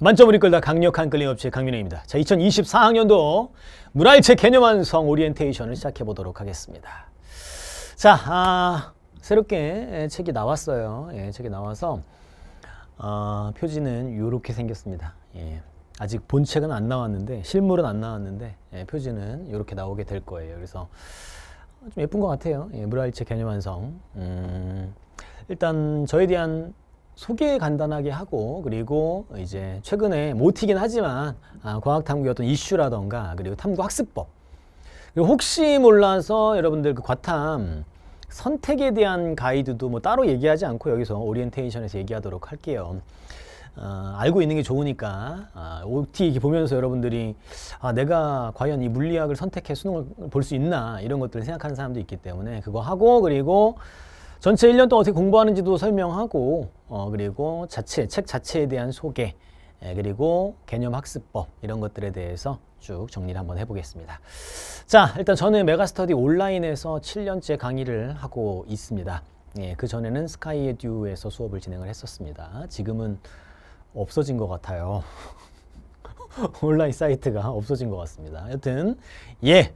만점을 이끌다 강력한 끌림업체 강민호입니다. 자, 2024학년도 문화알체 개념 완성 오리엔테이션을 시작해 보도록 하겠습니다. 자, 아, 새롭게 예, 책이 나왔어요. 예, 책이 나와서 어, 표지는 이렇게 생겼습니다. 예, 아직 본책은 안 나왔는데 실물은 안 나왔는데 예, 표지는 이렇게 나오게 될 거예요. 그래서 좀 예쁜 것 같아요. 예, 문화알체 개념 완성. 음, 일단 저에 대한 소개 간단하게 하고 그리고 이제 최근에 모티긴 하지만 아, 과학탐구의 어떤 이슈라던가 그리고 탐구 학습법 그리고 혹시 몰라서 여러분들 그 과탐 선택에 대한 가이드도 뭐 따로 얘기하지 않고 여기서 오리엔테이션에서 얘기하도록 할게요. 어, 알고 있는 게 좋으니까 아, OT 보면서 여러분들이 아, 내가 과연 이 물리학을 선택해 수능을 볼 수 있나 이런 것들을 생각하는 사람도 있기 때문에 그거 하고 그리고 전체 1년 동안 어떻게 공부하는지도 설명하고 어, 그리고 자체, 책 자체에 대한 소개 예, 그리고 개념 학습법 이런 것들에 대해서 쭉 정리를 한번 해보겠습니다. 자, 일단 저는 메가스터디 온라인에서 7년째 강의를 하고 있습니다. 예, 그 전에는 스카이듀에서 에 수업을 진행을 했었습니다. 지금은 없어진 것 같아요. 온라인 사이트가 없어진 것 같습니다. 여튼 예.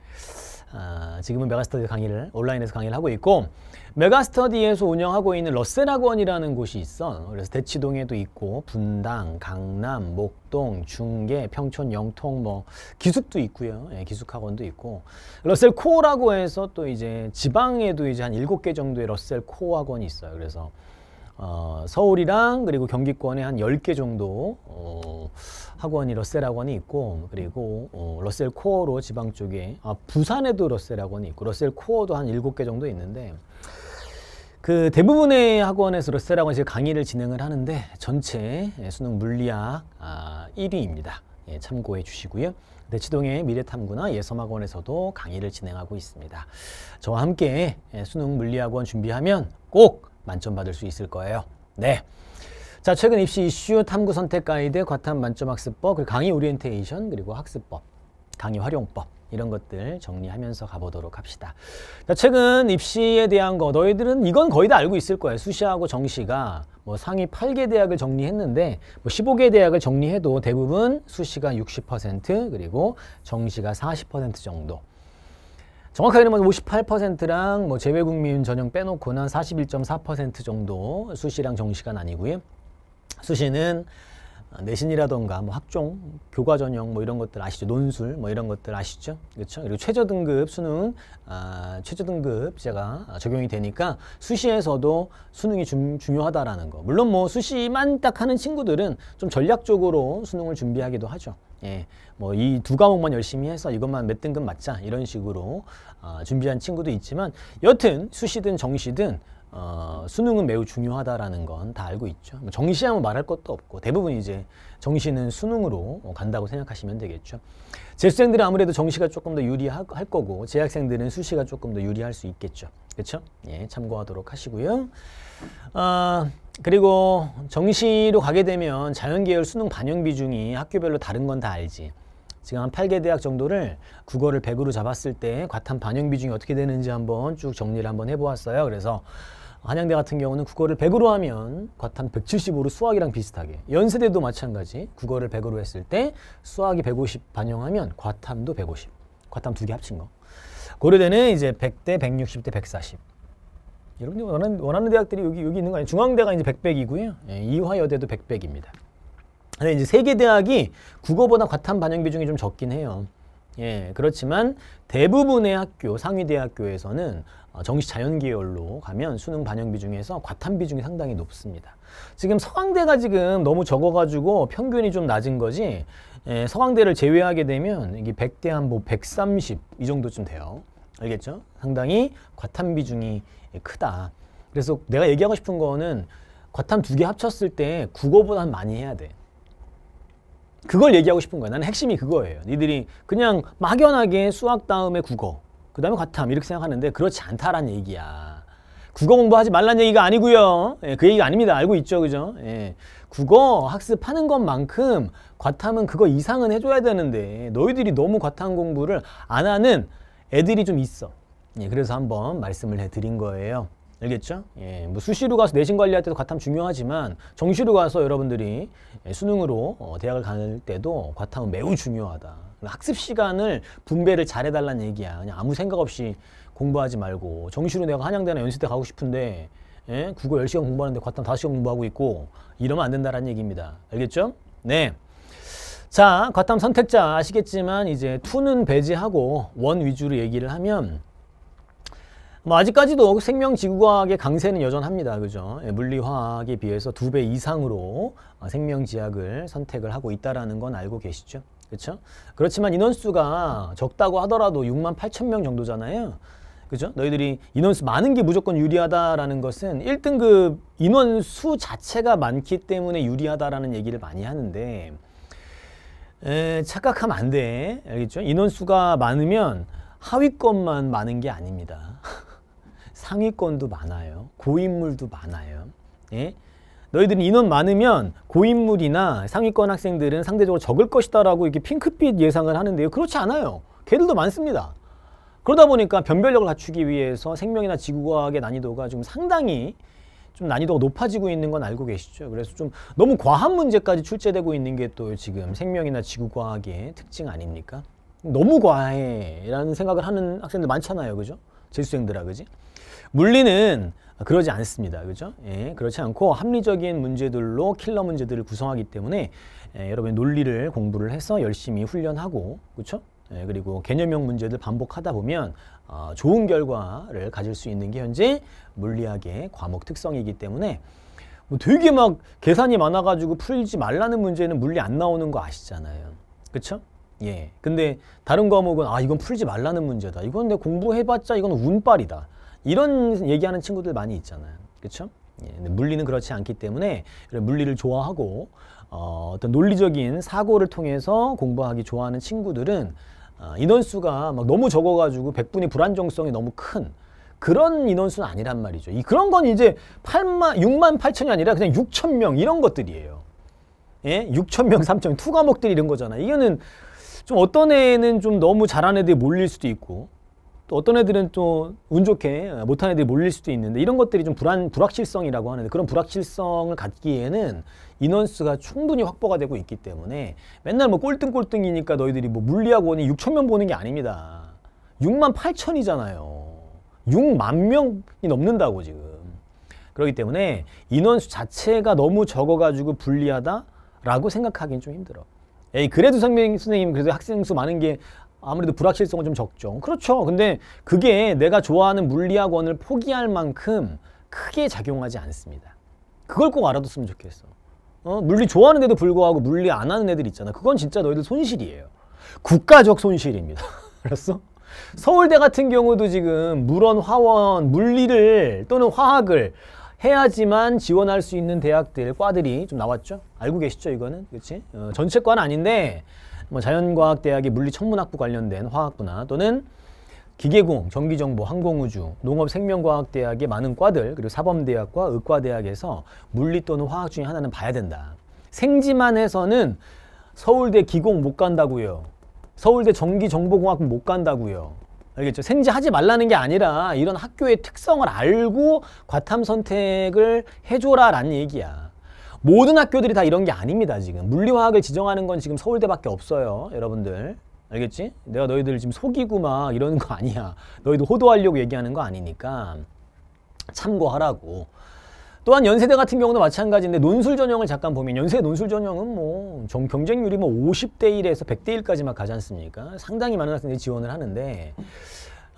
아, 지금은 메가스터디 강의를 온라인에서 강의를 하고 있고 메가스터디에서 운영하고 있는 러셀학원이라는 곳이 있어 그래서 대치동에도 있고 분당, 강남, 목동, 중계, 평촌, 영통 뭐 기숙도 있고요 예, 기숙학원도 있고 러셀 코어라고 해서 또 이제 지방에도 이제 한 일곱 개 정도의 러셀 코어 학원이 있어요 그래서 어, 서울이랑 그리고 경기권에 한1 0개 정도 어, 학원이 러셀 학원이 있고 그리고 어, 러셀 코어로 지방 쪽에 아, 부산에도 러셀 학원이 있고 러셀 코어도 한7개 정도 있는데 그 대부분의 학원에서 러셀 학원에서 강의를 진행을 하는데 전체 수능 물리학 아, 1위입니다. 예, 참고해 주시고요. 대치동의 미래탐구나 예섬학원에서도 강의를 진행하고 있습니다. 저와 함께 예, 수능 물리학원 준비하면 꼭 만점 받을 수 있을 거예요. 네. 자, 최근 입시 이슈, 탐구 선택 가이드, 과탐 만점 학습법, 그리고 강의 오리엔테이션, 그리고 학습법, 강의 활용법 이런 것들 정리하면서 가보도록 합시다. 자, 최근 입시에 대한 거 너희들은 이건 거의 다 알고 있을 거예요. 수시하고 정시가 뭐 상위 8개 대학을 정리했는데 뭐 15개 대학을 정리해도 대부분 수시가 60% 그리고 정시가 40% 정도 정확하게는 뭐 58%랑 뭐제외국민 전형 빼놓고는 41.4% 정도 수시랑 정시간 아니고요. 수시는 내신이라던가 뭐 학종, 교과 전형 뭐 이런 것들 아시죠? 논술 뭐 이런 것들 아시죠? 그렇죠? 그리고 최저 등급 수능 아, 최저 등급 제가 적용이 되니까 수시에서도 수능이 중, 중요하다라는 거. 물론 뭐 수시만 딱 하는 친구들은 좀 전략적으로 수능을 준비하기도 하죠. 예, 뭐이 두 과목만 열심히 해서 이것만 몇 등급 맞자 이런 식으로 어, 준비한 친구도 있지만 여튼 수시든 정시든 어, 수능은 매우 중요하다라는 건 다 알고 있죠. 뭐 정시하면 말할 것도 없고 대부분 이제 정시는 수능으로 간다고 생각하시면 되겠죠. 재수생들은 아무래도 정시가 조금 더 유리할 거고 재학생들은 수시가 조금 더 유리할 수 있겠죠. 그렇죠? 예, 참고하도록 하시고요. 아, 그리고 정시로 가게 되면 자연계열 수능 반영 비중이 학교별로 다른 건 다 알지. 지금 한 8개 대학 정도를 국어를 100으로 잡았을 때 과탐 반영 비중이 어떻게 되는지 한번 쭉 정리를 한번 해보았어요. 그래서 한양대 같은 경우는 국어를 100으로 하면 과탐 175로 수학이랑 비슷하게 연세대도 마찬가지 국어를 100으로 했을 때 수학이 150 반영하면 과탐도 150 과탐 두 개 합친 거 고려대는 이제 100대 160대 140 여러분들 원하는, 원하는 대학들이 여기 여기 있는 거 아니에요? 중앙대가 이제 백백이고요. 예, 이화여대도 백백입니다. 근데 이제 세계 대학이 국어보다 과탐 반영 비중이 좀 적긴 해요. 예, 그렇지만 대부분의 학교, 상위대학교에서는 어, 정시 자연 계열로 가면 수능 반영 비중에서 과탐 비중이 상당히 높습니다. 지금 서강대가 지금 너무 적어가지고 평균이 좀 낮은 거지, 예, 서강대를 제외하게 되면 이게 1대한 뭐 130 이 정도쯤 돼요. 알겠죠? 상당히 과탐 비중이 예, 크다. 그래서 내가 얘기하고 싶은 거는 과탐 두 개 합쳤을 때 국어보다 많이 해야 돼. 그걸 얘기하고 싶은 거야. 나는 핵심이 그거예요. 니들이 그냥 막연하게 수학 다음에 국어, 그 다음에 과탐 이렇게 생각하는데 그렇지 않다라는 얘기야. 국어 공부하지 말란 얘기가 아니고요. 예, 그 얘기가 아닙니다. 알고 있죠, 그죠? 예. 국어 학습하는 것만큼 과탐은 그거 이상은 해줘야 되는데 너희들이 너무 과탐 공부를 안 하는 애들이 좀 있어. 예, 그래서 한번 말씀을 해드린 거예요. 알겠죠? 예, 뭐 수시로 가서 내신 관리할 때도 과탐 중요하지만 정시로 가서 여러분들이 예, 수능으로 어, 대학을 갈 때도 과탐은 매우 중요하다. 그러니까 학습 시간을 분배를 잘해달라는 얘기야. 그냥 아무 생각 없이 공부하지 말고 정시로 내가 한양대나 연세대 가고 싶은데 예? 국어 10시간 공부하는데 과탐 5시간 공부하고 있고 이러면 안된다는 얘기입니다. 알겠죠? 네. 자, 과탐 선택자 아시겠지만 이제 투는 배제하고 원 위주로 얘기를 하면 뭐 아직까지도 생명지구과학의 강세는 여전합니다. 그죠? 예, 물리화학에 비해서 두 배 이상으로 어, 생명지학을 선택을 하고 있다는 건 알고 계시죠? 그렇죠? 그렇지만 인원수가 적다고 하더라도 6만 8천 명 정도잖아요. 그죠? 너희들이 인원수 많은 게 무조건 유리하다라는 것은 1등급 인원수 자체가 많기 때문에 유리하다라는 얘기를 많이 하는데 에, 착각하면 안 돼. 알겠죠? 인원수가 많으면 하위권만 많은 게 아닙니다. 상위권도 많아요. 고인물도 많아요. 예? 너희들이 인원 많으면 고인물이나 상위권 학생들은 상대적으로 적을 것이다 라고 이렇게 핑크빛 예상을 하는데요. 그렇지 않아요. 걔들도 많습니다. 그러다 보니까 변별력을 갖추기 위해서 생명이나 지구과학의 난이도가 좀 상당히 좀 난이도가 높아지고 있는 건 알고 계시죠. 그래서 좀 너무 과한 문제까지 출제되고 있는 게 또 지금 생명이나 지구과학의 특징 아닙니까? 너무 과해라는 생각을 하는 학생들 많잖아요. 그죠? 재수생들아, 그지? 물리는 그러지 않습니다. 그렇죠? 예, 그렇지 않고 합리적인 문제들로 킬러 문제들을 구성하기 때문에 예, 여러분의 논리를 공부를 해서 열심히 훈련하고 그렇죠? 예, 그리고 개념형 문제들 반복하다 보면 어, 좋은 결과를 가질 수 있는 게 현재 물리학의 과목 특성이기 때문에 뭐 되게 막 계산이 많아가지고 풀지 말라는 문제는 물리 안 나오는 거 아시잖아요. 그렇죠? 예. 근데 다른 과목은 아 이건 풀지 말라는 문제다. 이건 내 공부해봤자 이건 운빨이다. 이런 얘기하는 친구들 많이 있잖아요. 그렇죠? 예, 물리는 그렇지 않기 때문에 물리를 좋아하고 어, 어떤 논리적인 사고를 통해서 공부하기 좋아하는 친구들은 어, 인원수가 막 너무 적어가지고 백분위 불안정성이 너무 큰 그런 인원수는 아니란 말이죠. 이 그런 건 이제 8만 6만 8천이 아니라 그냥 6천 명 이런 것들이에요. 예? 6천 명, 3천 명, 투과목들이 런 거잖아. 이거는 좀 어떤 애는 좀 너무 잘하는 애들이 몰릴 수도 있고 또 어떤 애들은 또 운 좋게 아, 못한 애들이 몰릴 수도 있는데 이런 것들이 좀 불안 불확실성이라고 하는데 그런 불확실성을 갖기에는 인원수가 충분히 확보가 되고 있기 때문에 맨날 뭐 꼴등꼴등이니까 너희들이 뭐 물리학원이 6천 명 보는 게 아닙니다. 6만 8천이잖아요. 6만 명이 넘는다고 지금. 그렇기 때문에 인원수 자체가 너무 적어가지고 불리하다라고 생각하기는 좀 힘들어. 에이 그래도 선생님 그래도 학생 수 많은 게 아무래도 불확실성은 좀 적죠. 그렇죠. 근데 그게 내가 좋아하는 물리학원을 포기할 만큼 크게 작용하지 않습니다. 그걸 꼭 알아뒀으면 좋겠어. 어? 물리 좋아하는데도 불구하고 물리 안 하는 애들 있잖아. 그건 진짜 너희들 손실이에요. 국가적 손실입니다. 알았어? 서울대 같은 경우도 지금 물원, 화원, 물리를 또는 화학을 해야지만 지원할 수 있는 대학들, 과들이 좀 나왔죠? 알고 계시죠, 이거는? 그렇지? 어, 전체 과는 아닌데 뭐 자연과학대학의 물리천문학부 관련된 화학부나 또는 기계공, 전기정보, 항공우주, 농업생명과학대학의 많은 과들 그리고 사범대학과 의과대학에서 물리 또는 화학 중에 하나는 봐야 된다. 생지만 해서는 서울대 기공 못 간다고요. 서울대 전기정보공학 부못 간다고요. 알겠죠? 생지하지 말라는 게 아니라 이런 학교의 특성을 알고 과탐 선택을 해줘라라는 얘기야. 모든 학교들이 다 이런 게 아닙니다, 지금. 물리화학을 지정하는 건 지금 서울대밖에 없어요, 여러분들. 알겠지? 내가 너희들 지금 속이고 막 이러는 거 아니야. 너희들 호도하려고 얘기하는 거 아니니까 참고하라고. 또한 연세대 같은 경우도 마찬가지인데 논술 전형을 잠깐 보면 연세 논술 전형은 뭐 정, 경쟁률이 뭐 50대 1에서 100대 1까지 막 가지 않습니까? 상당히 많은 학생들이 지원을 하는데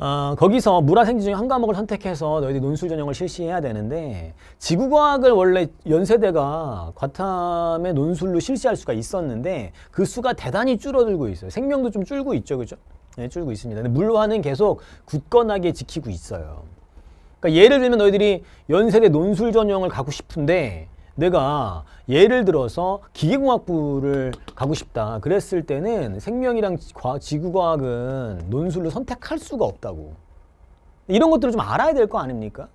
어, 거기서 물화생지 중에 한 과목을 선택해서 너희들이 논술 전형을 실시해야 되는데 지구과학을 원래 연세대가 과탐의 논술로 실시할 수가 있었는데 그 수가 대단히 줄어들고 있어요. 생명도 좀 줄고 있죠. 그죠? 네, 줄고 있습니다. 근데 물화는 계속 굳건하게 지키고 있어요. 그러니까 예를 들면 너희들이 연세대 논술 전형을 가고 싶은데 내가 예를 들어서 기계공학부를 가고 싶다 그랬을 때는 생명이랑 지구과학은 논술로 선택할 수가 없다고 이런 것들을 좀 알아야 될 거 아닙니까?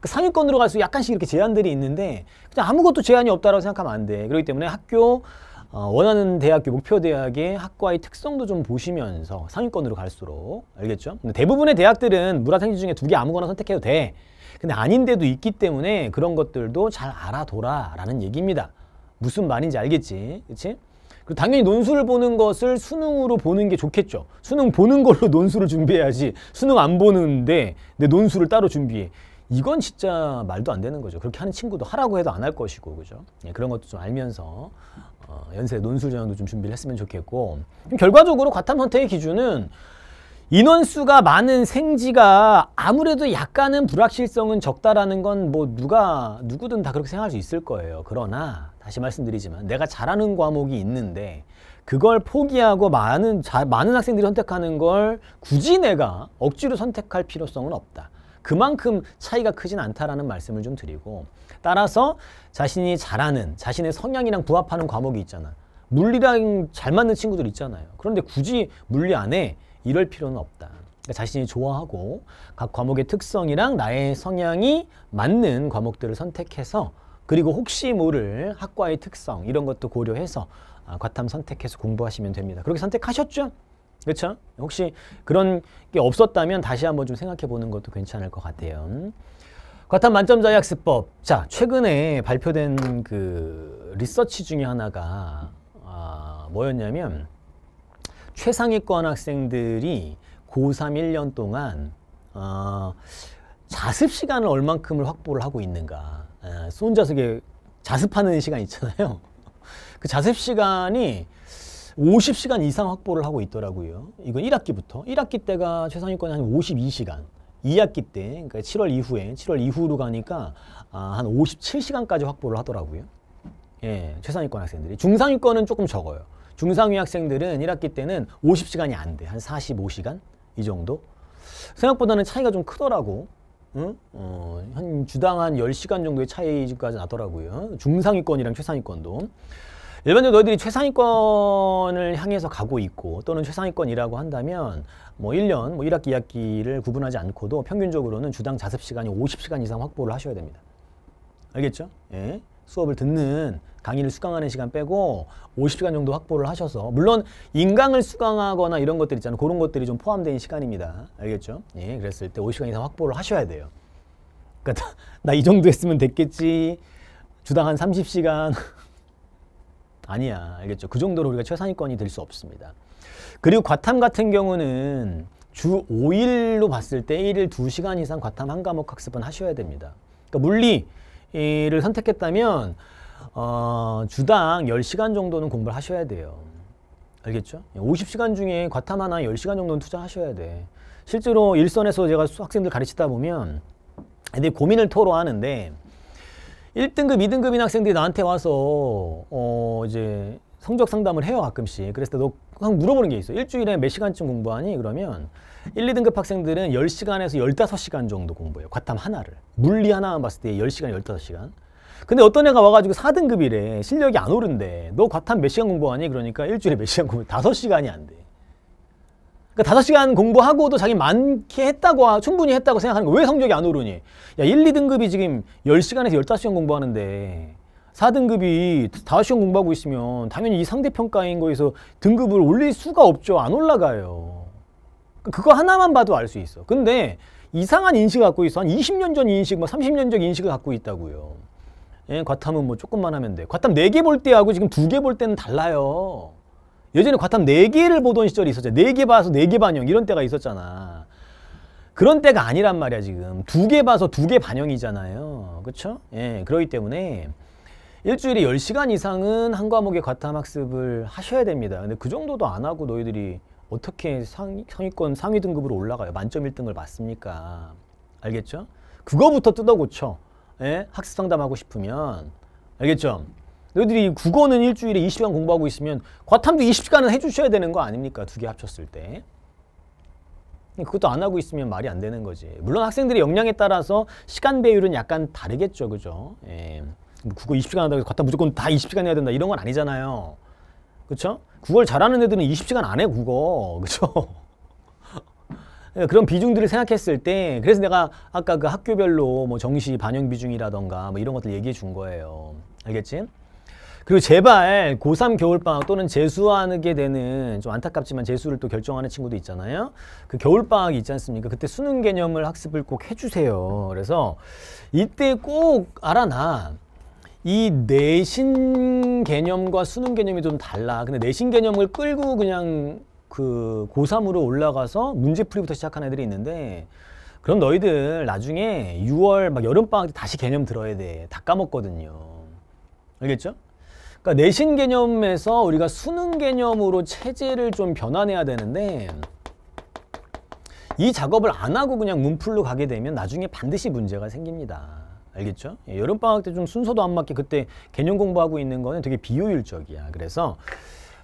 그 상위권으로 갈수록 약간씩 이렇게 제한들이 있는데 그냥 아무것도 제한이 없다고 생각하면 안 돼. 그렇기 때문에 학교 어, 원하는 대학교, 목표 대학의 학과의 특성도 좀 보시면서 상위권으로 갈수록 알겠죠? 근데 대부분의 대학들은 물화생지 중에 두 개 아무거나 선택해도 돼. 근데 아닌데도 있기 때문에 그런 것들도 잘 알아둬라 라는 얘기입니다. 무슨 말인지 알겠지? 그치? 그리고 당연히 논술을 보는 것을 수능으로 보는 게 좋겠죠. 수능 보는 걸로 논술을 준비해야지 수능 안 보는데 내 논술을 따로 준비해. 이건 진짜 말도 안 되는 거죠. 그렇게 하는 친구도 하라고 해도 안 할 것이고 그죠. 예, 그런 것도 좀 알면서 어, 연세 논술 전형도 좀 준비를 했으면 좋겠고 결과적으로 과탐 선택의 기준은 인원수가 많은 생지가 아무래도 약간은 불확실성은 적다라는 건 뭐 누가 누구든 다 그렇게 생각할 수 있을 거예요. 그러나 다시 말씀드리지만 내가 잘하는 과목이 있는데 그걸 포기하고 많은 자, 많은 학생들이 선택하는 걸 굳이 내가 억지로 선택할 필요성은 없다. 그만큼 차이가 크진 않다라는 말씀을 좀 드리고 따라서 자신이 잘하는 자신의 성향이랑 부합하는 과목이 있잖아. 물리랑 잘 맞는 친구들 있잖아요. 그런데 굳이 물리 안에 이럴 필요는 없다. 그러니까 자신이 좋아하고 각 과목의 특성이랑 나의 성향이 맞는 과목들을 선택해서 그리고 혹시 모를 학과의 특성 이런 것도 고려해서 아, 과탐 선택해서 공부하시면 됩니다. 그렇게 선택하셨죠? 그렇죠? 혹시 그런 게 없었다면 다시 한번 좀 생각해 보는 것도 괜찮을 것 같아요. 과탐 만점자 학습법. 자, 최근에 발표된 그 리서치 중에 하나가 아, 뭐였냐면 최상위권 학생들이 고3 1년 동안 어, 자습 시간을 얼만큼을 확보를 하고 있는가. 예, 손자석에 자습하는 시간 있잖아요. 그 자습 시간이 50시간 이상 확보를 하고 있더라고요. 이건 1학기부터. 1학기 때가 최상위권이 한 52시간. 2학기 때, 그러니까 7월 이후에, 7월 이후로 가니까 아, 한 57시간까지 확보를 하더라고요. 예, 최상위권 학생들이. 중상위권은 조금 적어요. 중상위 학생들은 1학기 때는 50시간이 안 돼. 한 45시간 이 정도. 생각보다는 차이가 좀 크더라고. 응? 어, 한 주당 한 10시간 정도의 차이까지 나더라고요. 중상위권이랑 최상위권도. 일반적으로 너희들이 최상위권을 향해서 가고 있고 또는 최상위권이라고 한다면 뭐 1년, 뭐 1학기, 2학기를 구분하지 않고도 평균적으로는 주당 자습 시간이 50시간 이상 확보를 하셔야 됩니다. 알겠죠? 예. 수업을 듣는 강의를 수강하는 시간 빼고 50시간 정도 확보를 하셔서 물론 인강을 수강하거나 이런 것들 있잖아요. 그런 것들이 좀 포함된 시간입니다. 알겠죠? 예, 그랬을 때 50시간 이상 확보를 하셔야 돼요. 그러니까 나 이 정도 했으면 됐겠지. 주당 한 30시간 아니야. 알겠죠? 그 정도로 우리가 최상위권이 될 수 없습니다. 그리고 과탐 같은 경우는 주 5일로 봤을 때 1일 2시간 이상 과탐 한 과목 학습은 하셔야 됩니다. 그러니까 물리를 선택했다면 어, 주당 10시간 정도는 공부를 하셔야 돼요. 알겠죠? 50시간 중에 과탐 하나 10시간 정도는 투자하셔야 돼. 실제로 일선에서 제가 학생들 가르치다 보면 애들이 고민을 토로하는데 1등급, 2등급인 학생들이 나한테 와서 어 이제 성적 상담을 해요 가끔씩. 그랬을때 너항 물어보는 게 있어. 일주일에 몇 시간쯤 공부하니? 그러면 1, 2등급 학생들은 10시간에서 15시간 정도 공부해요. 과탐 하나를. 물리 하나만 봤을 때 10시간, 15시간. 근데 어떤 애가 와가지고 4등급이래. 실력이 안 오른대. 너 과탐 몇 시간 공부하니? 그러니까 일주일에 몇 시간 공부, 5시간이 안 돼. 그러니까 5시간 공부하고도 자기 많게 했다고, 충분히 했다고 생각하는 거왜 성적이 안 오르니? 야, 1, 2등급이 지금 10시간에서 15시간 공부하는데 4등급이 5시간 공부하고 있으면 당연히 이 상대평가인 거에서 등급을 올릴 수가 없죠. 안 올라가요. 그거 하나만 봐도 알 수 있어. 근데 이상한 인식을 갖고 있어. 한 20년 전 인식, 뭐 30년 전 인식을 갖고 있다고요. 예, 과탐은 뭐 조금만 하면 돼. 과탐 4개 볼 때하고 지금 2개 볼 때는 달라요. 예전에 과탐 4개를 보던 시절이 있었잖아. 4개 봐서 4개 반영 이런 때가 있었잖아. 그런 때가 아니란 말이야 지금. 2개 봐서 2개 반영이잖아요. 그렇죠? 예, 그러기 때문에 일주일에 10시간 이상은 한 과목의 과탐 학습을 하셔야 됩니다. 근데 그 정도도 안 하고 너희들이 어떻게 상, 상위권 상위 등급으로 올라가요? 만점 1등을 맞습니까? 알겠죠? 그거부터 뜯어고쳐. 예? 학습 상담하고 싶으면 알겠죠? 너희들이 국어는 일주일에 20시간 공부하고 있으면 과탐도 20시간은 해주셔야 되는 거 아닙니까? 두 개 합쳤을 때. 그것도 안 하고 있으면 말이 안 되는 거지. 물론 학생들의 역량에 따라서 시간 배율은 약간 다르겠죠. 그죠? 예. 뭐 국어 20시간 하다고 과탐 무조건 다 20시간 해야 된다 이런 건 아니잖아요. 그렇죠? 국어를 잘하는 애들은 20시간 안 해, 국어. 그렇죠? 예, 그런 비중들을 생각했을 때 그래서 내가 아까 그 학교별로 뭐 정시 반영 비중이라던가 뭐 이런 것들 얘기해 준 거예요. 알겠지? 그리고 제발 고3 겨울방학 또는 재수하게 되는 좀 안타깝지만 재수를 또 결정하는 친구도 있잖아요. 그 겨울방학이 있지 않습니까? 그때 수능 개념을 학습을 꼭 해주세요. 그래서 이때 꼭 알아놔. 이 내신 개념과 수능 개념이 좀 달라. 근데 내신 개념을 끌고 그냥 그 고3으로 올라가서 문제풀이부터 시작한 애들이 있는데 그럼 너희들 나중에 6월 막 여름방학 때 다시 개념 들어야 돼. 다 까먹거든요. 알겠죠? 그러니까 내신 개념에서 우리가 수능 개념으로 체제를 좀 변환해야 되는데 이 작업을 안 하고 그냥 문풀로 가게 되면 나중에 반드시 문제가 생깁니다. 알겠죠? 예, 여름방학 때 좀 순서도 안 맞게 그때 개념 공부하고 있는 거는 되게 비효율적이야. 그래서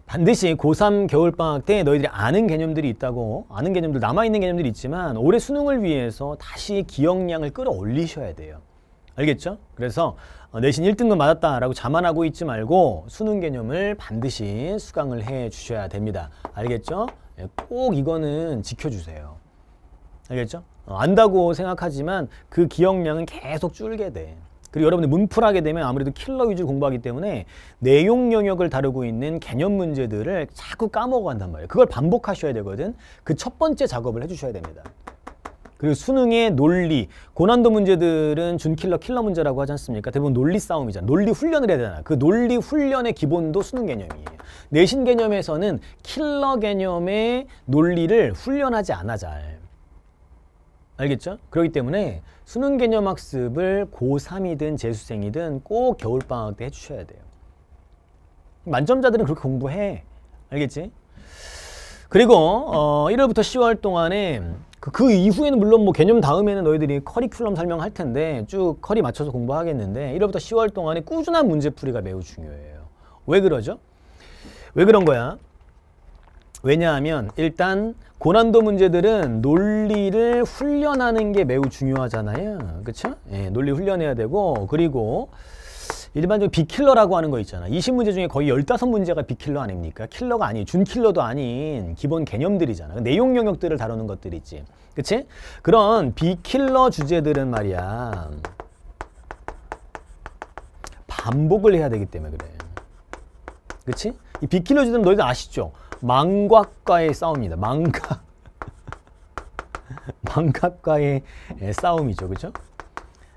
반드시 고3 겨울방학 때 너희들이 아는 개념들이 있다고 아는 개념들 남아있는 개념들이 있지만 올해 수능을 위해서 다시 기억량을 끌어올리셔야 돼요. 알겠죠? 그래서 어, 내신 1등급 맞았다라고 자만하고 있지 말고 수능 개념을 반드시 수강을 해 주셔야 됩니다. 알겠죠? 예, 꼭 이거는 지켜주세요. 알겠죠? 어, 안다고 생각하지만 그 기억량은 계속 줄게 돼. 그리고 여러분들 문풀하게 되면 아무래도 킬러 위주로 공부하기 때문에 내용 영역을 다루고 있는 개념 문제들을 자꾸 까먹어간단 말이에요. 그걸 반복하셔야 되거든. 그 첫 번째 작업을 해주셔야 됩니다. 그리고 수능의 논리, 고난도 문제들은 준킬러, 킬러 문제라고 하지 않습니까? 대부분 논리 싸움이잖아. 논리 훈련을 해야 되잖아그 논리 훈련의 기본도 수능 개념이에요. 내신 개념에서는 킬러 개념의 논리를 훈련하지 않아 잘. 알겠죠? 그렇기 때문에 수능 개념 학습을 고3이든 재수생이든 꼭 겨울방학 때 해주셔야 돼요. 만점자들은 그렇게 공부해. 알겠지? 그리고 어, 1월부터 10월 동안에 그, 그, 이후에는 물론 뭐 개념 다음에는 너희들이 커리큘럼 설명할 텐데 쭉 커리 맞춰서 공부하겠는데 1월부터 10월 동안에 꾸준한 문제풀이가 매우 중요해요. 왜 그러죠? 왜 그런 거야? 왜냐하면 일단 고난도 문제들은 논리를 훈련하는 게 매우 중요하잖아요. 그렇죠? 예, 논리 훈련해야 되고 그리고 일반적으로 비킬러라고 하는 거 있잖아. 20문제 중에 거의 15문제가 비킬러 아닙니까? 킬러가 아니, 준킬러도 아닌 기본 개념들이잖아. 내용 영역들을 다루는 것들이지. 그치? 그런 비킬러 주제들은 말이야. 반복을 해야 되기 때문에 그래. 그치? 이 비킬러 주제는 너희들 아시죠? 망각과의 싸움입니다. 망각. 망각과의 예, 싸움이죠. 그렇죠?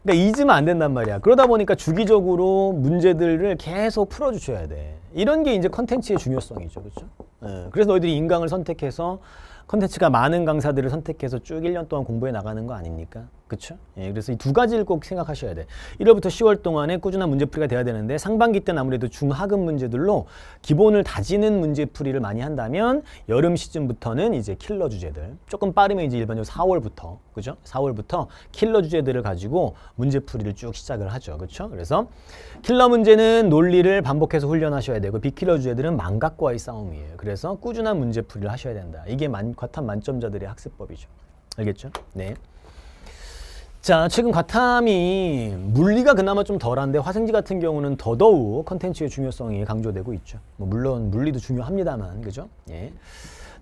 그러니까 잊으면 안 된단 말이야. 그러다 보니까 주기적으로 문제들을 계속 풀어주셔야 돼. 이런 게 이제 컨텐츠의 중요성이죠. 그렇죠? 예, 그래서 너희들이 인강을 선택해서 컨텐츠가 많은 강사들을 선택해서 쭉 1년 동안 공부해 나가는 거 아닙니까? 그렇죠? 예, 그래서 이 두 가지를 꼭 생각하셔야 돼. 1월부터 10월 동안에 꾸준한 문제풀이가 돼야 되는데 상반기 때는 아무래도 중하급 문제들로 기본을 다지는 문제풀이를 많이 한다면 여름 시즌부터는 이제 킬러 주제들 조금 빠르면 이제 일반적으로 4월부터 그죠? 4월부터 킬러 주제들을 가지고 문제풀이를 쭉 시작을 하죠. 그렇죠? 그래서 킬러 문제는 논리를 반복해서 훈련하셔야 되고 비킬러 주제들은 망각과의 싸움이에요. 그래서 꾸준한 문제풀이를 하셔야 된다. 이게 만, 과탐 만점자들의 학습법이죠. 알겠죠? 네. 자, 최근 과탐이 물리가 그나마 좀 덜한데 화생지 같은 경우는 더더욱 컨텐츠의 중요성이 강조되고 있죠. 뭐 물론 물리도 중요합니다만, 그죠? 예.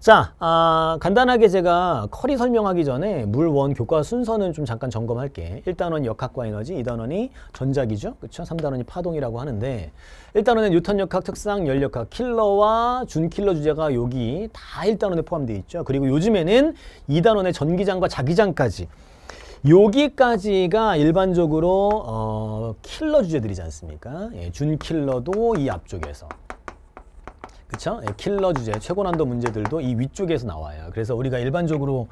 자 아, 간단하게 제가 커리 설명하기 전에 물 원 교과 순서는 좀 잠깐 점검할게 1단원 역학과 에너지 2단원이 전자기죠 그쵸 3단원이 파동이라고 하는데 1단원은 뉴턴 역학 특상 열역학 킬러와 준킬러 주제가 여기 다 1단원에 포함되어 있죠 그리고 요즘에는 2단원의 전기장과 자기장까지 여기까지가 일반적으로 어, 킬러 주제들이지 않습니까 예, 준킬러도 이 앞쪽에서 그쵸? 예, 킬러 주제, 최고 난도 문제들도 이 위쪽에서 나와요. 그래서 우리가 일반적으로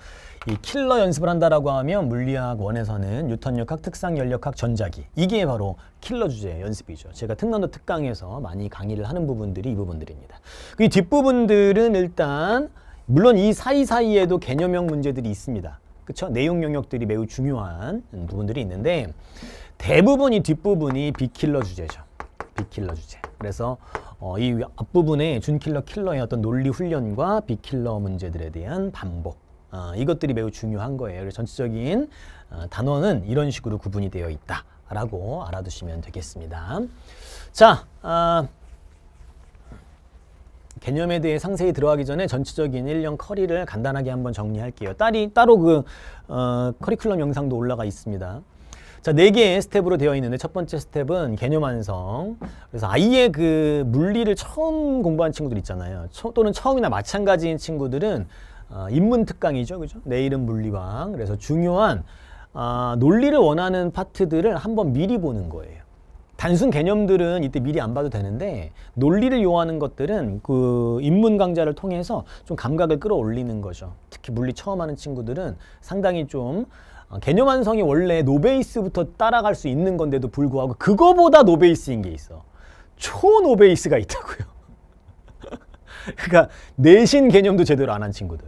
이 킬러 연습을 한다라고 하면 물리학 원에서는 뉴턴역학, 특상 연력학 전자기 이게 바로 킬러 주제 연습이죠. 제가 특난도 특강에서 많이 강의를 하는 부분들이 이 부분들입니다. 그 뒷부분들은 일단 물론 이 사이사이에도 개념형 문제들이 있습니다. 그쵸? 내용 영역들이 매우 중요한 부분들이 있는데 대부분 이 뒷부분이 비킬러 주제죠. 비킬러 주제. 그래서 어, 이 앞부분에 준킬러 킬러의 어떤 논리 훈련과 비킬러 문제들에 대한 반복 어, 이것들이 매우 중요한 거예요. 그래서 전체적인 어, 단원은 이런 식으로 구분이 되어 있다라고 알아두시면 되겠습니다. 자, 어, 개념에 대해 상세히 들어가기 전에 전체적인 1년 커리를 간단하게 한번 정리할게요. 딸이 따로 그 어, 커리큘럼 영상도 올라가 있습니다. 자, 네 개의 스텝으로 되어 있는데 첫 번째 스텝은 개념 완성. 그래서 아예 그 물리를 처음 공부한 친구들 있잖아요. 처, 또는 처음이나 마찬가지인 친구들은 어, 인문 특강이죠. 그죠? 내일은 물리왕. 그래서 중요한 아, 논리를 원하는 파트들을 한번 미리 보는 거예요. 단순 개념들은 이때 미리 안 봐도 되는데 논리를 요하는 것들은 그입문 강좌를 통해서 좀 감각을 끌어올리는 거죠. 특히 물리 처음 하는 친구들은 상당히 좀 어, 개념 완성이 원래 노베이스부터 따라갈 수 있는 건데도 불구하고 그거보다 노베이스인 게 있어. 초노베이스가 있다고요. 그러니까 내신 개념도 제대로 안 한 친구들.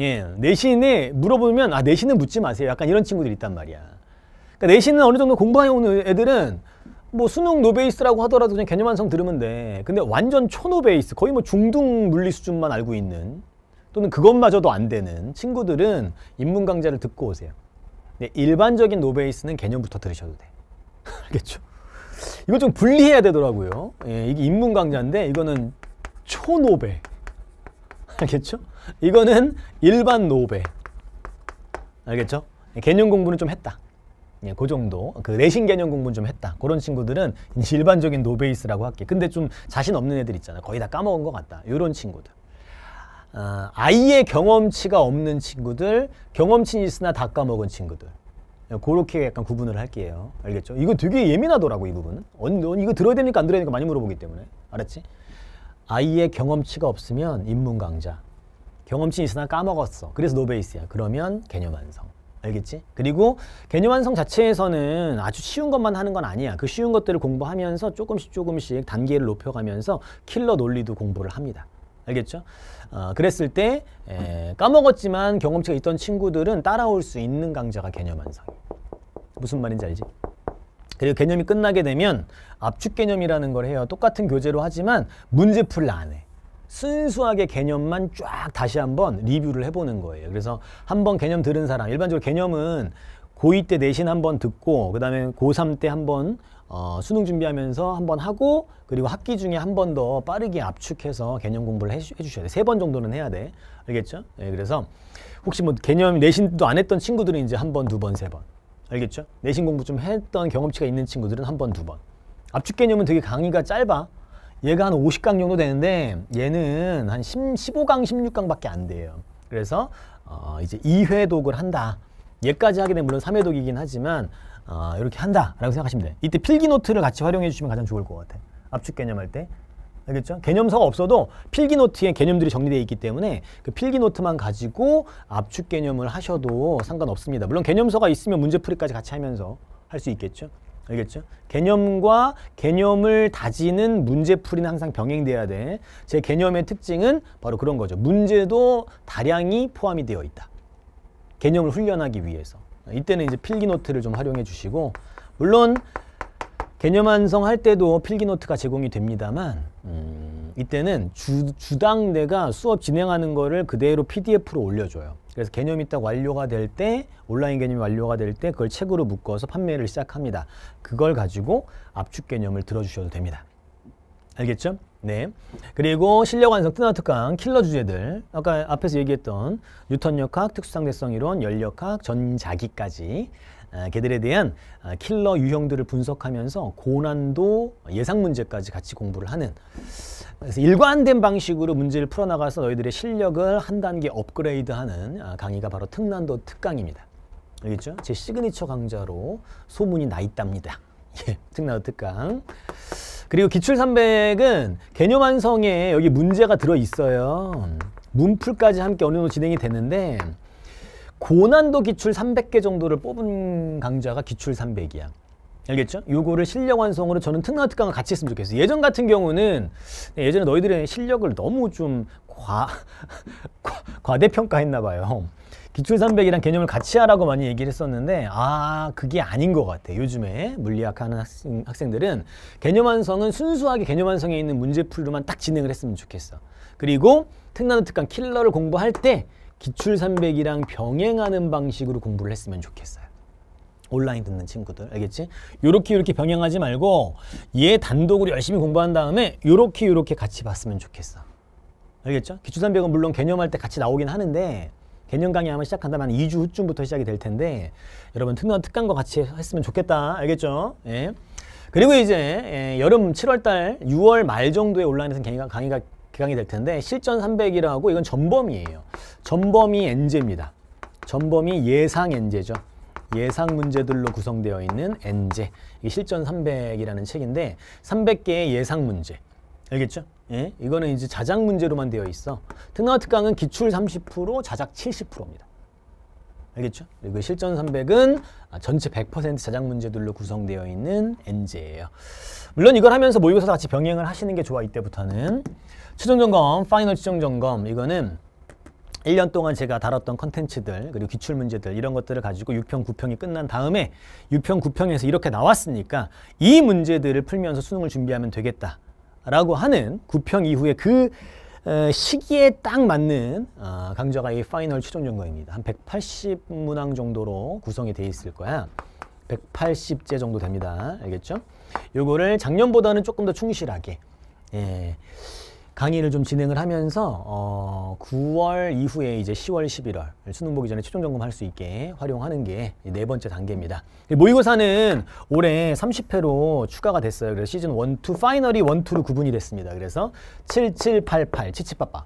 예, 내신에 물어보면 아 내신은 묻지 마세요. 약간 이런 친구들이 있단 말이야. 그러니까 내신은 어느 정도 공부해 오는 애들은 뭐 수능 노베이스라고 하더라도 그냥 개념 완성 들으면 돼. 근데 완전 초노베이스, 거의 뭐 중등 물리 수준만 알고 있는 또는 그것마저도 안 되는 친구들은 인문 강좌를 듣고 오세요. 근 네, 일반적인 노베이스는 개념부터 들으셔도 돼. 알겠죠? 이거 좀 분리해야 되더라고요. 예, 이게 인문 강좌인데 이거는 초노베. 알겠죠? 이거는 일반 노베. 알겠죠? 예, 개념 공부는 좀 했다. 예, 그 정도. 그 내신 개념 공부는 좀 했다. 그런 친구들은 일반적인 노베이스라고 할게. 근데 좀 자신 없는 애들 있잖아. 거의 다 까먹은 것 같다. 이런 친구들. 어, 아예 경험치가 없는 친구들, 경험치 있으나 다 까먹은 친구들. 그렇게 약간 구분을 할게요. 알겠죠? 이거 되게 예민하더라고, 이 부분은. 언, 언, 이거 들어야 되니까안 들어야 되니까 많이 물어보기 때문에. 알았지? 아예 경험치가 없으면 인문강자. 경험치 있으나 까먹었어. 그래서 노베이스야. 그러면 개념 완성. 알겠지? 그리고 개념 완성 자체에서는 아주 쉬운 것만 하는 건 아니야. 그 쉬운 것들을 공부하면서 조금씩 조금씩 단계를 높여가면서 킬러 논리도 공부를 합니다. 알겠죠? 어, 그랬을 때 에, 까먹었지만 경험치가 있던 친구들은 따라올 수 있는 강좌가 개념 완성. 무슨 말인지 알지? 그리고 개념이 끝나게 되면 압축 개념이라는 걸 해요. 똑같은 교재로 하지만 문제 풀을 안 해. 순수하게 개념만 쫙 다시 한번 리뷰를 해보는 거예요. 그래서 한번 개념 들은 사람, 일반적으로 개념은 고2 때 내신 한번 듣고 그 다음에 고3 때 한번 어, 수능 준비하면서 한 번 하고 그리고 학기 중에 한 번 더 빠르게 압축해서 개념 공부를 해주, 해주셔야 돼. 세 번 정도는 해야 돼. 알겠죠? 예, 그래서 혹시 뭐 개념 내신도 안 했던 친구들은 이제 한 번, 두 번, 세 번. 알겠죠? 내신 공부 좀 했던 경험치가 있는 친구들은 한 번, 두 번. 압축 개념은 되게 강의가 짧아. 얘가 한 50강 정도 되는데 얘는 한 10, 15강, 16강밖에 안 돼요. 그래서 어, 이제 2회 독을 한다. 얘까지 하게 되면 물론 3회 독이긴 하지만 어, 이렇게 한다라고 생각하시면 돼. 이때 필기노트를 같이 활용해 주시면 가장 좋을 것 같아. 압축 개념할 때. 알겠죠? 개념서가 없어도 필기노트에 개념들이 정리되어 있기 때문에 그 필기노트만 가지고 압축 개념을 하셔도 상관없습니다. 물론 개념서가 있으면 문제풀이까지 같이 하면서 할 수 있겠죠? 알겠죠? 개념과 개념을 다지는 문제풀이는 항상 병행돼야 돼. 제 개념의 특징은 바로 그런 거죠. 문제도 다량이 포함이 되어 있다. 개념을 훈련하기 위해서. 이때는 이제 필기노트를 좀 활용해 주시고 물론 개념 완성할 때도 필기노트가 제공이 됩니다만 음, 이때는 주, 주당내가 수업 진행하는 거를 그대로 PDF로 올려줘요. 그래서 개념이 딱 완료가 될 때 온라인 개념이 완료가 될 때 그걸 책으로 묶어서 판매를 시작합니다. 그걸 가지고 압축 개념을 들어주셔도 됩니다. 알겠죠? 네. 그리고 실력 완성 뜨나 특강 킬러 주제들 아까 앞에서 얘기했던 뉴턴 역학, 특수상대성 이론, 열역학, 전자기까지 아, 걔들에 대한 아, 킬러 유형들을 분석하면서 고난도 예상 문제까지 같이 공부를 하는 그래서 일관된 방식으로 문제를 풀어나가서 너희들의 실력을 한 단계 업그레이드하는 아, 강의가 바로 특난도 특강입니다. 알겠죠? 제 시그니처 강좌로 소문이 나 있답니다. 예, 특난도 특강. 그리고 기출 300은 개념 완성에 여기 문제가 들어 있어요. 문풀까지 함께 어느 정도 진행이 되는데 고난도 기출 300개 정도를 뽑은 강좌가 기출 300이야. 알겠죠? 요거를 실력 완성으로 저는 특강 특강을 같이 했으면 좋겠어 예전 같은 경우는 예전에 너희들의 실력을 너무 좀 과, 과 과대평가했나 봐요. 기출3백이란 개념을 같이 하라고 많이 얘기를 했었는데 아 그게 아닌 것 같아 요즘에 물리학 하는 학생, 학생들은 개념 완성은 순수하게 개념 완성에 있는 문제풀이로만 딱 진행을 했으면 좋겠어 그리고 특나는 특강 킬러를 공부할 때기출3백이랑 병행하는 방식으로 공부를 했으면 좋겠어요 온라인 듣는 친구들 알겠지? 요렇게 요렇게 병행하지 말고 얘 단독으로 열심히 공부한 다음에 요렇게 요렇게 같이 봤으면 좋겠어 알겠죠? 기출3백은 물론 개념할 때 같이 나오긴 하는데 개념 강의 아마 시작한다면 한 2주 후쯤부터 시작이 될 텐데 여러분 특강 특강과 같이 했으면 좋겠다 알겠죠? 예. 그리고 이제 예, 여름 7월달 6월 말 정도에 온라인에서 강의가 강의가 개강이될 텐데 실전 300이라고 이건 전범이에요전범이 엔제입니다. 전범이 예상 엔제죠. 예상 문제들로 구성되어 있는 엔제. 이게 실전 300이라는 책인데 300개의 예상 문제. 알겠죠? 예? 이거는 이제 자작 문제로만 되어 있어. 특나와 특강은 기출 30% 자작 70%입니다. 알겠죠? 그리고 실전 300은 아, 전체 100% 자작 문제들로 구성되어 있는 엔제예요. 물론 이걸 하면서 모의고사 같이 병행을 하시는 게 좋아 이때부터는. 최종 점검, 파이널 최종 점검 이거는 1년 동안 제가 다뤘던 컨텐츠들 그리고 기출 문제들 이런 것들을 가지고 6평, 9평이 끝난 다음에 6평, 9평에서 이렇게 나왔으니까 이 문제들을 풀면서 수능을 준비하면 되겠다. 라고 하는 구평 이후에 그 시기에 딱 맞는 아, 강좌가 이 파이널 추정 전거입니다. 한 180문항 정도로 구성이 돼 있을 거야. 180제 정도 됩니다. 알겠죠? 요거를 작년보다는 조금 더 충실하게 예. 강의를 좀 진행을 하면서 어 9월 이후에 이제 10월, 11월 수능 보기 전에 최종 점검할 수 있게 활용하는 게 네 번째 단계입니다. 모의고사는 올해 30회로 추가가 됐어요. 그래서 시즌 1, 2, 파이널이 1, 2로 구분이 됐습니다. 그래서 7, 7, 8, 8, 7, 7, 8, 8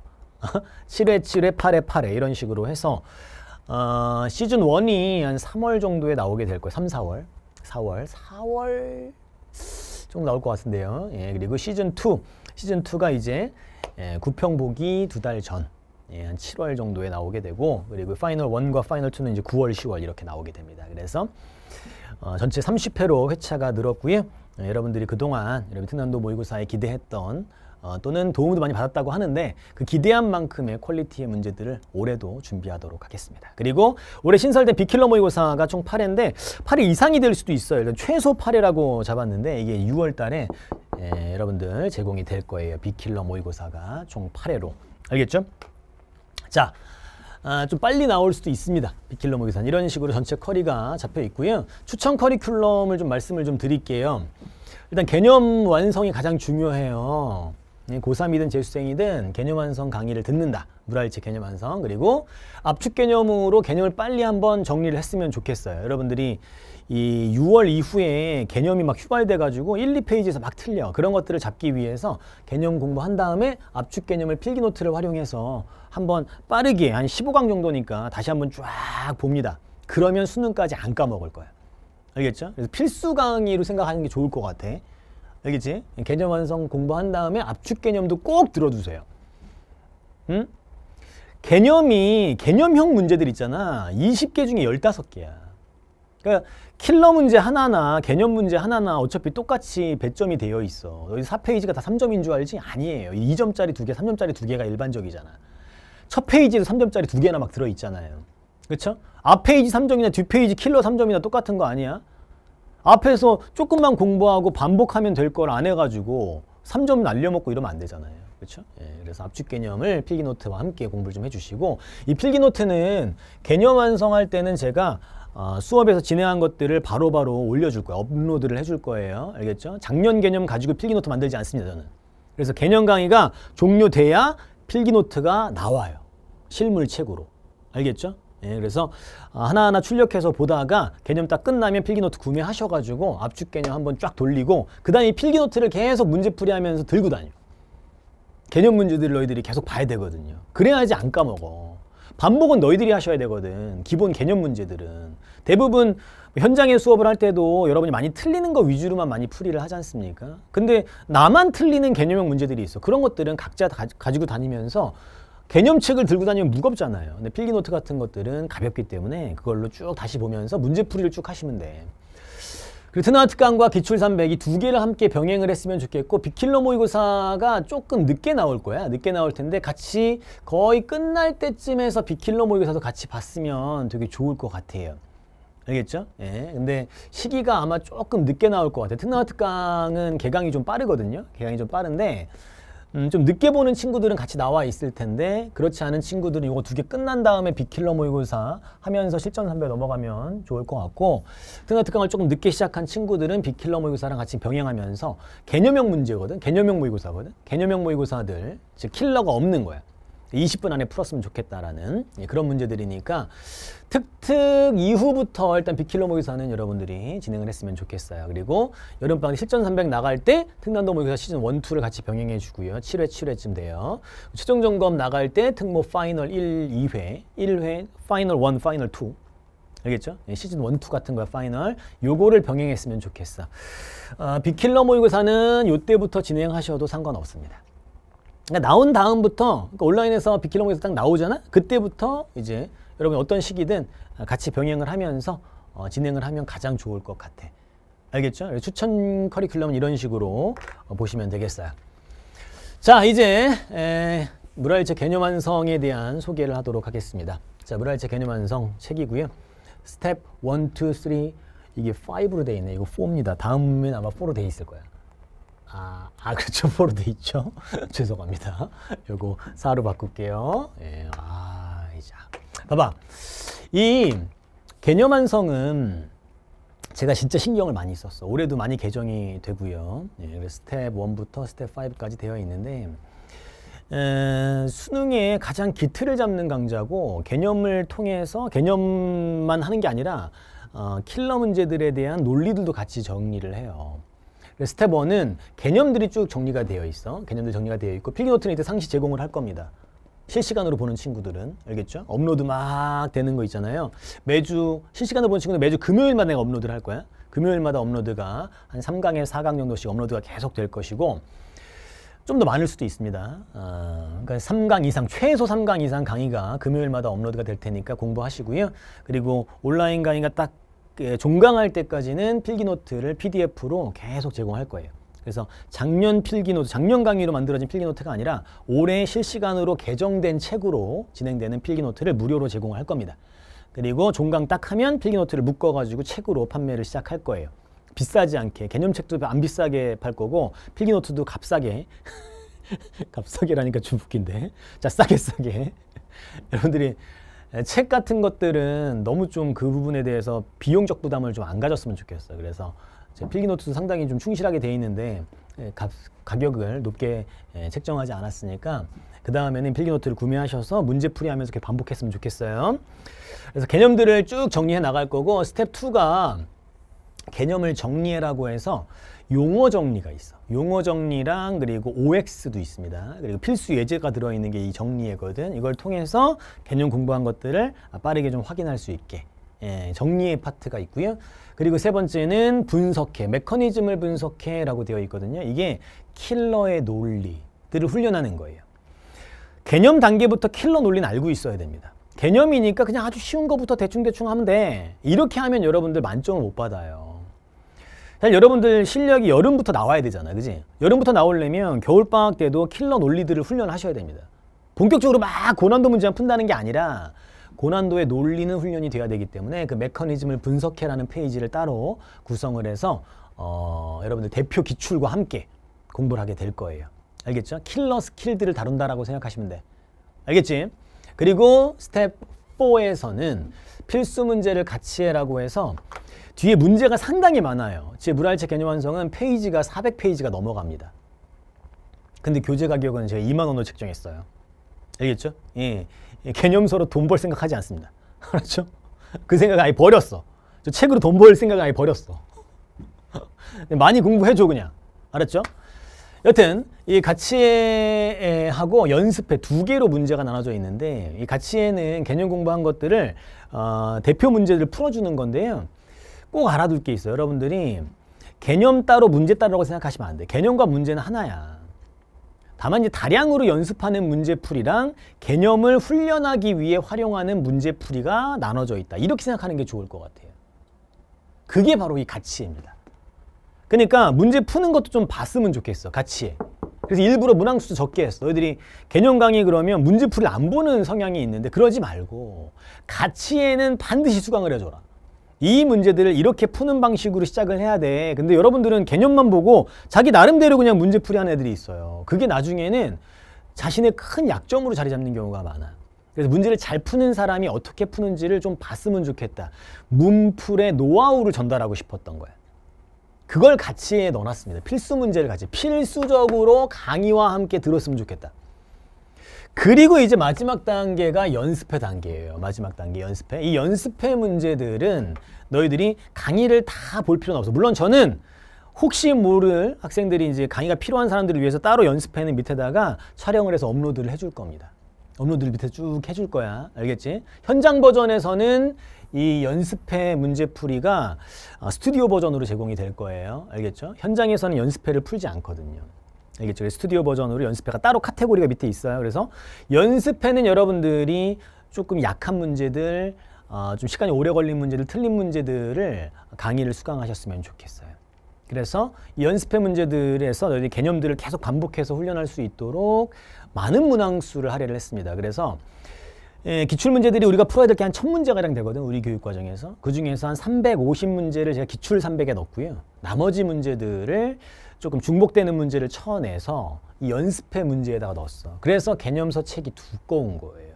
7회, 7회, 8회, 8회 이런 식으로 해서 어 시즌 1이 한 3월 정도에 나오게 될 거예요. 3, 4월, 4월, 4월 좀 나올 것 같은데요. 예, 그리고 시즌 2 시즌2가 이제 예, 구평보기두 달 전, 예, 한 7월 정도에 나오게 되고 그리고 파이널 1과 파이널 2는 이제 9월, 10월 이렇게 나오게 됩니다. 그래서 어, 전체 30회로 회차가 늘었고요. 예, 여러분들이 그동안 여러분 특난도 모의고사에 기대했던 어, 또는 도움도 많이 받았다고 하는데 그 기대한 만큼의 퀄리티의 문제들을 올해도 준비하도록 하겠습니다. 그리고 올해 신설된 비킬러 모의고사가 총 8회인데 8회 이상이 될 수도 있어요. 일단 최소 8회라고 잡았는데 이게 6월 달에 예, 여러분들 제공이 될 거예요. 비킬러 모의고사가 총 8회로. 알겠죠? 자, 아, 좀 빨리 나올 수도 있습니다. 비킬러 모의고사 이런 식으로 전체 커리가 잡혀 있고요. 추천 커리큘럼을 좀 말씀을 좀 드릴게요. 일단 개념 완성이 가장 중요해요. 예, 고3이든 재수생이든 개념 완성 강의를 듣는다. 무랄지 개념 완성. 그리고 압축 개념으로 개념을 빨리 한번 정리를 했으면 좋겠어요. 여러분들이 이 6월 이후에 개념이 막 휘발돼가지고 1, 2페이지에서 막 틀려. 그런 것들을 잡기 위해서 개념 공부한 다음에 압축 개념을 필기노트를 활용해서 한번 빠르게 한 15강 정도니까 다시 한번 쫙 봅니다. 그러면 수능까지 안 까먹을 거예요 알겠죠? 그래서 필수 강의로 생각하는 게 좋을 것 같아. 알겠지? 개념 완성 공부한 다음에 압축 개념도 꼭 들어두세요. 응? 개념이 개념형 문제들 있잖아. 20개 중에 15개야. 그러니까 킬러 문제 하나나 개념 문제 하나나 어차피 똑같이 배점이 되어 있어. 여기 4페이지가 다 3점인 줄 알지? 아니에요. 2점짜리 2개, 3점짜리 2개가 일반적이잖아. 첫 페이지에도 3점짜리 2개나 막 들어있잖아요. 그렇죠? 앞페이지 3점이나 뒷페이지 킬러 3점이나 똑같은 거 아니야? 앞에서 조금만 공부하고 반복하면 될 걸 안 해가지고 3점 날려먹고 이러면 안 되잖아요. 그렇죠? 예, 그래서 압축 개념을 필기노트와 함께 공부를 좀 해주시고 이 필기노트는 개념 완성할 때는 제가 어, 수업에서 진행한 것들을 바로바로 바로 올려줄 거예요. 업로드를 해줄 거예요. 알겠죠? 작년 개념 가지고 필기노트 만들지 않습니다. 저는. 그래서 개념 강의가 종료돼야 필기노트가 나와요. 실물책으로. 알겠죠? 예, 그래서 아, 하나하나 출력해서 보다가 개념 딱 끝나면 필기노트 구매하셔가지고 압축 개념 한번 쫙 돌리고 그 다음에 필기노트를 계속 문제풀이 하면서 들고 다녀. 개념 문제들 너희들이 계속 봐야 되거든요. 그래야지 안 까먹어. 반복은 너희들이 하셔야 되거든. 기본 개념 문제들은. 대부분 현장의 수업을 할 때도 여러분이 많이 틀리는 거 위주로만 많이 풀이를 하지 않습니까? 근데 나만 틀리는 개념형 문제들이 있어. 그런 것들은 각자 가, 가지고 다니면서 개념책을 들고 다니면 무겁잖아요. 근데 필기노트 같은 것들은 가볍기 때문에 그걸로 쭉 다시 보면서 문제풀이를 쭉 하시면 돼. 그리고 트나우강과 기출 3 0이두 개를 함께 병행을 했으면 좋겠고 비킬러 모의고사가 조금 늦게 나올 거야. 늦게 나올 텐데 같이 거의 끝날 때쯤에서 비킬러 모의고사도 같이 봤으면 되게 좋을 것 같아요. 알겠죠? 예. 근데 시기가 아마 조금 늦게 나올 것 같아요. 트나우강은 개강이 좀 빠르거든요. 개강이 좀 빠른데 음, 좀 늦게 보는 친구들은 같이 나와 있을 텐데 그렇지 않은 친구들은 이거 두 개 끝난 다음에 비킬러 모의고사 하면서 실전 선배 넘어가면 좋을 것 같고 특강 특강을 조금 늦게 시작한 친구들은 비킬러 모의고사랑 같이 병행하면서 개념형 문제거든 개념형 모의고사거든 개념형 모의고사들 즉 킬러가 없는 거야 20분 안에 풀었으면 좋겠다라는 예, 그런 문제들이니까 특특 이후부터 일단 비킬러 모의사는 여러분들이 진행을 했으면 좋겠어요. 그리고 여름방학 실전 300 나갈 때 특난도 모의사 시즌 1, 2를 같이 병행해 주고요. 7회, 7회쯤 돼요. 최종 점검 나갈 때 특모 파이널 1, 2회, 1회, 파이널 1, 파이널 2 알겠죠? 예, 시즌 1, 2 같은 거야, 파이널. 요거를 병행했으면 좋겠어. 어, 비킬러 모의고사는 요때부터 진행하셔도 상관없습니다. 그러니까 나온 다음부터 그러니까 온라인에서 비킬롱에서 딱 나오잖아. 그때부터 이제 여러분 어떤 시기든 같이 병행을 하면서 어, 진행을 하면 가장 좋을 것 같아. 알겠죠? 추천 커리큘럼은 이런 식으로 어, 보시면 되겠어요. 자, 이제 에, 물활체 개념 완성에 대한 소개를 하도록 하겠습니다. 자, 물활체 개념 완성 책이고요. 스텝 1, 2, 3 이게 5로 돼 있네. 이거 4입니다. 다음엔 아마 4로 돼 있을 거야. 아, 아 그렇죠. 포르드 있죠. 죄송합니다. 요거 4로 바꿀게요. 예, 아, 이자. 봐봐. 이 개념 완성은 제가 진짜 신경을 많이 썼어. 올해도 많이 개정이 되고요. 예, 스텝 1부터 스텝 5까지 되어 있는데 에, 수능의 가장 기틀을 잡는 강좌고 개념을 통해서 개념만 하는 게 아니라 어, 킬러 문제들에 대한 논리들도 같이 정리를 해요. 그 스텝 1은 개념들이 쭉 정리가 되어 있어. 개념들 정리가 되어 있고 필기노트는 이제 상시 제공을 할 겁니다. 실시간으로 보는 친구들은 알겠죠? 업로드 막 되는 거 있잖아요. 매주 실시간으로 보는 친구들 매주 금요일마다 내가 업로드를 할 거야. 금요일마다 업로드가 한 3강에 4강 정도씩 업로드가 계속 될 것이고 좀 더 많을 수도 있습니다. 어, 그러니까 3강 이상, 최소 3강 이상 강의가 금요일마다 업로드가 될 테니까 공부하시고요. 그리고 온라인 강의가 딱그 종강할 때까지는 필기노트를 PDF로 계속 제공할 거예요. 그래서 작년 필기노트, 작년 강의로 만들어진 필기노트가 아니라 올해 실시간으로 개정된 책으로 진행되는 필기노트를 무료로 제공할 겁니다. 그리고 종강 딱 하면 필기노트를 묶어가지고 책으로 판매를 시작할 거예요. 비싸지 않게, 개념책도 안 비싸게 팔 거고 필기노트도 값싸게 값싸게라니까 좀 웃긴데 자 싸게 싸게 여러분들이 네, 책 같은 것들은 너무 좀 그 부분에 대해서 비용적 부담을 좀 안 가졌으면 좋겠어요. 그래서 필기노트도 상당히 좀 충실하게 돼 있는데 예, 값, 가격을 높게 예, 책정하지 않았으니까 그 다음에는 필기노트를 구매하셔서 문제풀이 하면서 이렇게 반복했으면 좋겠어요. 그래서 개념들을 쭉 정리해 나갈 거고 스텝 2가 개념을 정리해라고 해서 용어 정리가 있어. 용어 정리랑 그리고 OX도 있습니다. 그리고 필수 예제가 들어있는 게 이 정리예거든. 이걸 통해서 개념 공부한 것들을 아, 빠르게 좀 확인할 수 있게 예, 정리의 파트가 있고요. 그리고 세 번째는 분석해, 메커니즘을 분석해라고 되어 있거든요. 이게 킬러의 논리들을 훈련하는 거예요. 개념 단계부터 킬러 논리는 알고 있어야 됩니다. 개념이니까 그냥 아주 쉬운 것부터 대충대충 하면 돼. 이렇게 하면 여러분들 만점을 못 받아요. 사실 여러분들 실력이 여름부터 나와야 되잖아 요 그지 여름부터 나오려면 겨울방학 때도 킬러 논리들을 훈련하셔야 됩니다 본격적으로 막 고난도 문제만 푼다는 게 아니라 고난도에놀리는 훈련이 돼야 되기 때문에 그 메커니즘을 분석해라는 페이지를 따로 구성을 해서 어, 여러분들 대표 기출과 함께 공부를 하게 될 거예요. 알겠죠? 킬러 스킬들을 다룬다라고 생각하시면 돼. 알겠지? 그리고 스텝 4에서는 필수 문제를 같이 해라고 해서 뒤에 문제가 상당히 많아요. 제 물활체 개념 완성은 페이지가 400페이지가 넘어갑니다. 근데 교재 가격은 제가 2만 원으로 책정했어요. 알겠죠? 예. 예 개념서로 돈 벌 생각하지 않습니다. 그렇죠? 그 생각 아예 버렸어. 저 책으로 돈 벌 생각 아예 버렸어. 많이 공부해줘 그냥. 알았죠? 여튼 이 가치하고 연습회 두 개로 문제가 나눠져 있는데 이 가치에는 개념 공부한 것들을 어, 대표 문제를 풀어주는 건데요. 꼭 알아둘 게 있어요. 여러분들이 개념 따로 문제 따로라고 생각하시면 안 돼. 요 개념과 문제는 하나야. 다만 이제 다량으로 연습하는 문제풀이랑 개념을 훈련하기 위해 활용하는 문제풀이가 나눠져 있다. 이렇게 생각하는 게 좋을 것 같아요. 그게 바로 이 가치입니다. 그러니까 문제 푸는 것도 좀 봤으면 좋겠어. 같이. 그래서 일부러 문항수도 적게 했어. 너희들이 개념 강의 그러면 문제풀이안 보는 성향이 있는데 그러지 말고 가치에는 반드시 수강을 해줘라. 이 문제들을 이렇게 푸는 방식으로 시작을 해야 돼. 근데 여러분들은 개념만 보고 자기 나름대로 그냥 문제풀이 하는 애들이 있어요. 그게 나중에는 자신의 큰 약점으로 자리 잡는 경우가 많아 그래서 문제를 잘 푸는 사람이 어떻게 푸는지를 좀 봤으면 좋겠다. 문풀의 노하우를 전달하고 싶었던 거예요. 그걸 같이 넣어놨습니다. 필수 문제를 같이 필수적으로 강의와 함께 들었으면 좋겠다. 그리고 이제 마지막 단계가 연습회 단계예요. 마지막 단계 연습회. 이 연습회 문제들은 너희들이 강의를 다 볼 필요는 없어. 물론 저는 혹시 모를 학생들이 이제 강의가 필요한 사람들을 위해서 따로 연습회는 밑에다가 촬영을 해서 업로드를 해줄 겁니다. 업로드를 밑에 쭉 해줄 거야. 알겠지? 현장 버전에서는 이 연습회 문제풀이가 어, 스튜디오 버전으로 제공이 될 거예요. 알겠죠? 현장에서는 연습회를 풀지 않거든요. 알겠죠? 스튜디오 버전으로 연습회가 따로 카테고리가 밑에 있어요. 그래서 연습회는 여러분들이 조금 약한 문제들, 어, 좀 시간이 오래 걸린 문제들, 틀린 문제들을 강의를 수강하셨으면 좋겠어요. 그래서 연습회 문제들에서 너희 개념들을 계속 반복해서 훈련할 수 있도록 많은 문항수를 할애를 했습니다. 그래서 예, 기출문제들이 우리가 풀어야 될 게 한 천문제가량 되거든 우리 교육과정에서 그중에서 한3 5 0 문제를 제가 기출 3 0 0에 넣었고요 나머지 문제들을 조금 중복되는 문제를 쳐내서 이연습해 문제에다가 넣었어. 그래서 개념서 책이 두꺼운 거예요.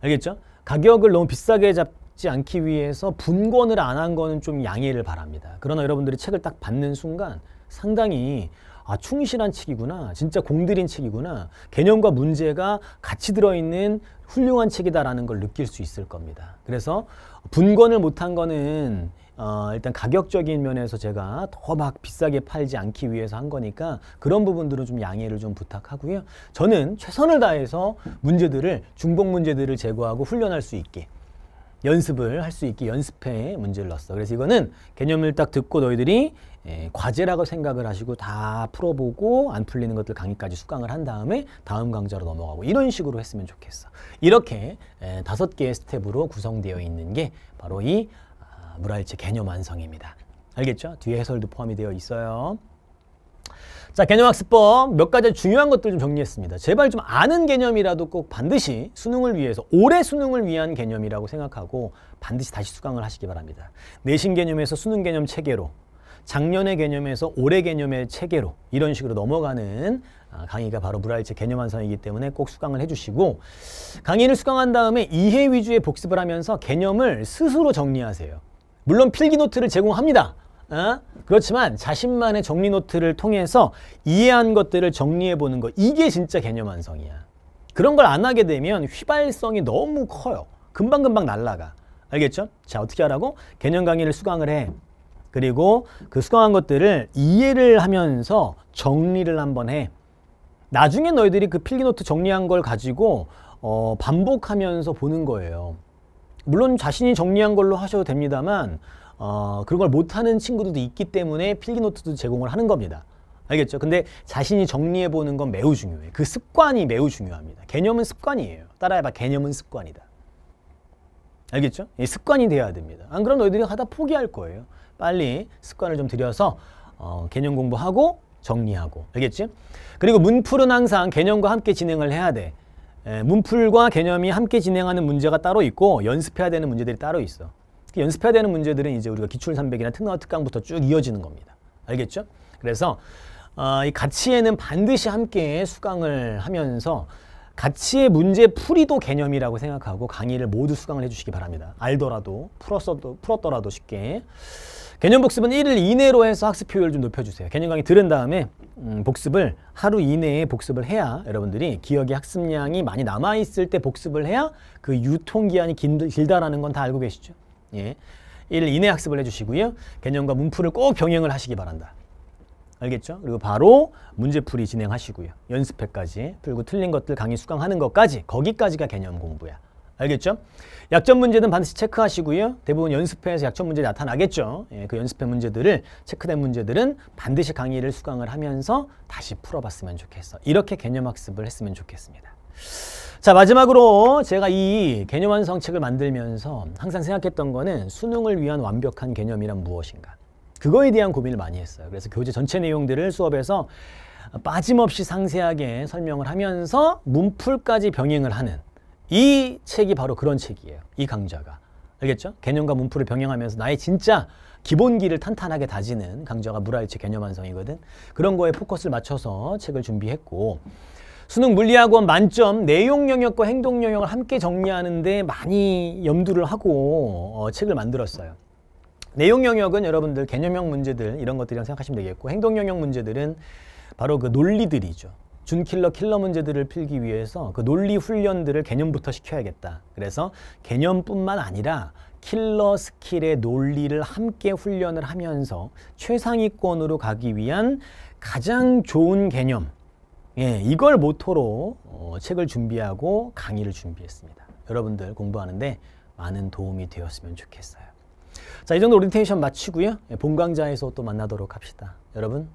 알겠죠? 가격을 너무 비싸게 잡지 않기 위해서 분권을 안 한 거는 좀 양해를 바랍니다. 그러나 여러분들이 책을 딱 받는 순간 상당히 아 충실한 책이구나 진짜 공들인 책이구나 개념과 문제가 같이 들어있는 훌륭한 책이다라는 걸 느낄 수 있을 겁니다 그래서 분권을 못한 거는 어, 일단 가격적인 면에서 제가 더 막 비싸게 팔지 않기 위해서 한 거니까 그런 부분들은 좀 양해를 좀 부탁하고요. 저는 최선을 다해서 문제들을 중복 문제들을 제거하고 훈련할 수 있게 연습을 할 수 있게 연습해 문제를 넣었어. 그래서 이거는 개념을 딱 듣고 너희들이 예, 과제라고 생각을 하시고 다 풀어보고 안 풀리는 것들 강의까지 수강을 한 다음에 다음 강좌로 넘어가고 이런 식으로 했으면 좋겠어. 이렇게 예, 다섯 개의 스텝으로 구성되어 있는 게 바로 이 무랄체 개념 완성입니다. 알겠죠? 뒤에 해설도 포함이 되어 있어요. 자, 개념학습법 몇 가지 중요한 것들 좀 정리했습니다. 제발 좀 아는 개념이라도 꼭 반드시 수능을 위해서 올해 수능을 위한 개념이라고 생각하고 반드시 다시 수강을 하시기 바랍니다. 내신 개념에서 수능 개념 체계로 작년의 개념에서 올해 개념의 체계로 이런 식으로 넘어가는 아, 강의가 바로 무라일체 개념 완성이기 때문에 꼭 수강을 해주시고 강의를 수강한 다음에 이해 위주의 복습을 하면서 개념을 스스로 정리하세요. 물론 필기노트를 제공합니다. 어? 그렇지만 자신만의 정리노트를 통해서 이해한 것들을 정리해보는 것 이게 진짜 개념 완성이야. 그런 걸 안 하게 되면 휘발성이 너무 커요. 금방금방 날라가. 알겠죠? 자 어떻게 하라고? 개념 강의를 수강을 해. 그리고 그 수강한 것들을 이해를 하면서 정리를 한번 해. 나중에 너희들이 그 필기노트 정리한 걸 가지고 어, 반복하면서 보는 거예요. 물론 자신이 정리한 걸로 하셔도 됩니다만 어, 그런 걸 못하는 친구들도 있기 때문에 필기노트도 제공을 하는 겁니다. 알겠죠? 근데 자신이 정리해 보는 건 매우 중요해. 그 습관이 매우 중요합니다. 개념은 습관이에요. 따라해봐. 개념은 습관이다. 알겠죠? 이 습관이 돼야 됩니다. 안 그럼 너희들이 하다 포기할 거예요. 빨리 습관을 좀 들여서 어, 개념 공부하고 정리하고. 알겠지? 그리고 문풀은 항상 개념과 함께 진행을 해야 돼. 예, 문풀과 개념이 함께 진행하는 문제가 따로 있고 연습해야 되는 문제들이 따로 있어. 그 연습해야 되는 문제들은 이제 우리가 기출 삼백이나특나 특강부터 쭉 이어지는 겁니다. 알겠죠? 그래서 어, 이 가치에는 반드시 함께 수강을 하면서 가치의 문제 풀이도 개념이라고 생각하고 강의를 모두 수강을 해주시기 바랍니다. 알더라도 풀었어도, 풀었더라도 쉽게. 개념 복습은 1일 이내로 해서 학습 효율을 좀 높여주세요. 개념 강의 들은 다음에 음, 복습을 하루 이내에 복습을 해야 여러분들이 기억의 학습량이 많이 남아있을 때 복습을 해야 그 유통기한이 길다라는 건 다 알고 계시죠? 예. 1일 이내 학습을 해주시고요. 개념과 문풀을 꼭 병행을 하시기 바란다. 알겠죠? 그리고 바로 문제풀이 진행하시고요. 연습회까지 풀고 틀린 것들 강의 수강하는 것까지 거기까지가 개념 공부야. 알겠죠? 약점 문제는 반드시 체크하시고요. 대부분 연습회에서 약점 문제 나타나겠죠. 예, 그 연습회 문제들을 체크된 문제들은 반드시 강의를 수강을 하면서 다시 풀어봤으면 좋겠어. 이렇게 개념 학습을 했으면 좋겠습니다. 자 마지막으로 제가 이 개념 완성 책을 만들면서 항상 생각했던 거는 수능을 위한 완벽한 개념이란 무엇인가. 그거에 대한 고민을 많이 했어요. 그래서 교재 전체 내용들을 수업에서 빠짐없이 상세하게 설명을 하면서 문풀까지 병행을 하는 이 책이 바로 그런 책이에요. 이 강좌가. 알겠죠? 개념과 문풀을 병행하면서 나의 진짜 기본기를 탄탄하게 다지는 강좌가 무라체 개념 완성이거든. 그런 거에 포커스를 맞춰서 책을 준비했고 수능 물리학원 만점 내용 영역과 행동 영역을 함께 정리하는데 많이 염두를 하고 어, 책을 만들었어요. 내용 영역은 여러분들 개념형 문제들 이런 것들이랑 생각하시면 되겠고 행동 영역 문제들은 바로 그 논리들이죠. 준킬러 킬러 문제들을 풀기 위해서 그 논리 훈련들을 개념부터 시켜야겠다. 그래서 개념뿐만 아니라 킬러 스킬의 논리를 함께 훈련을 하면서 최상위권으로 가기 위한 가장 좋은 개념 예, 이걸 모토로 어, 책을 준비하고 강의를 준비했습니다. 여러분들 공부하는데 많은 도움이 되었으면 좋겠어요. 자, 이 정도 오리테이션 마치고요. 예, 본 강좌에서 또 만나도록 합시다. 여러분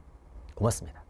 고맙습니다.